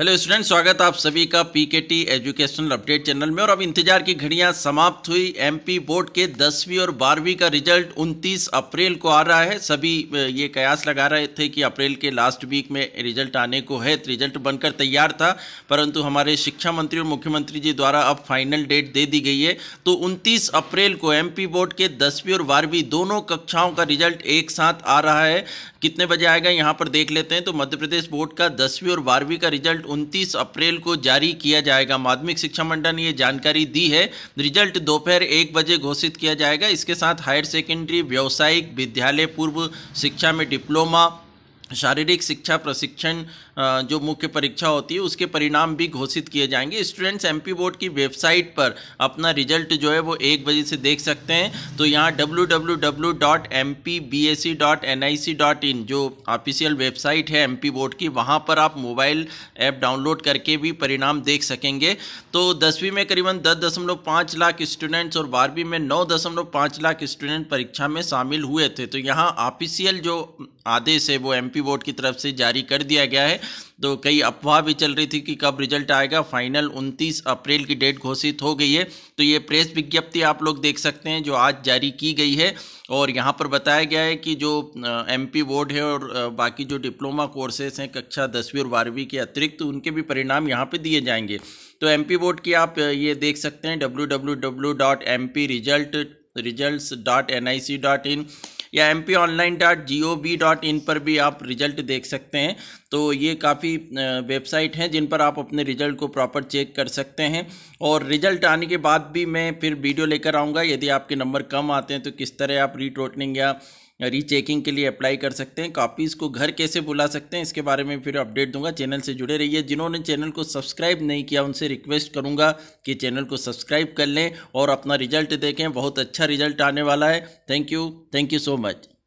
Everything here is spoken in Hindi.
हेलो स्टूडेंट स्वागत आप सभी का पीकेटी एजुकेशनल अपडेट चैनल में और अब इंतजार की घड़ियां समाप्त हुई एमपी बोर्ड के दसवीं और बारहवीं का रिजल्ट 29 अप्रैल को आ रहा है सभी ये कयास लगा रहे थे कि अप्रैल के लास्ट वीक में रिजल्ट आने को है तो रिजल्ट बनकर तैयार था परंतु हमारे शिक्षा मंत्री और मुख्यमंत्री जी द्वारा अब फाइनल डेट दे दी गई है तो उनतीस अप्रैल को एम बोर्ड के दसवीं और बारहवीं दोनों कक्षाओं का रिजल्ट एक साथ आ रहा है कितने बजे आएगा यहाँ पर देख लेते हैं तो मध्य प्रदेश बोर्ड का दसवीं और बारहवीं का रिजल्ट 29 अप्रैल को जारी किया जाएगा माध्यमिक शिक्षा मंडल ने यह जानकारी दी है रिजल्ट दोपहर एक बजे घोषित किया जाएगा इसके साथ हायर सेकेंडरी व्यावसायिक विद्यालय पूर्व शिक्षा में डिप्लोमा शारीरिक शिक्षा प्रशिक्षण जो मुख्य परीक्षा होती है उसके परिणाम भी घोषित किए जाएंगे स्टूडेंट्स एमपी बोर्ड की वेबसाइट पर अपना रिजल्ट जो है वो एक बजे से देख सकते हैं तो यहाँ www.mpbsc.nic.in जो ऑफिशियल वेबसाइट है एमपी बोर्ड की वहाँ पर आप मोबाइल ऐप डाउनलोड करके भी परिणाम देख सकेंगे तो दसवीं में करीबन दस दशमलव पाँच लाख स्टूडेंट्स और बारहवीं में नौ दशमलव पाँच लाख स्टूडेंट परीक्षा में शामिल हुए थे तो यहाँ ऑफिशियल जो आदेश है वो एमपी बोर्ड की तरफ से जारी कर दिया गया है तो कई अफवाह भी चल रही थी कि कब रिजल्ट आएगा फाइनल 29 अप्रैल की डेट घोषित हो गई है तो ये प्रेस विज्ञप्ति आप लोग देख सकते हैं जो आज जारी की गई है और यहाँ पर बताया गया है कि जो एमपी बोर्ड है और बाकी जो डिप्लोमा कोर्सेज हैं कक्षा दसवीं और बारहवीं के अतिरिक्त तो उनके भी परिणाम यहाँ पर दिए जाएंगे तो पी बोर्ड की आप ये देख सकते हैं W W W dot M P result result dot N I C dot in या M P online dot G O V dot in पर भी आप रिजल्ट देख सकते हैं तो ये काफ़ी वेबसाइट हैं जिन पर आप अपने रिजल्ट को प्रॉपर चेक कर सकते हैं और रिजल्ट आने के बाद भी मैं फिर वीडियो लेकर आऊँगा यदि आपके नंबर कम आते हैं तो किस तरह आप रिटोटनिंग या रीचेकिंग के लिए अप्लाई कर सकते हैं कॉपीज़ को घर कैसे बुला सकते हैं इसके बारे में फिर अपडेट दूंगा चैनल से जुड़े रहिए जिन्होंने चैनल को सब्सक्राइब नहीं किया उनसे रिक्वेस्ट करूंगा कि चैनल को सब्सक्राइब कर लें और अपना रिजल्ट देखें बहुत अच्छा रिजल्ट आने वाला है thank you thank you so much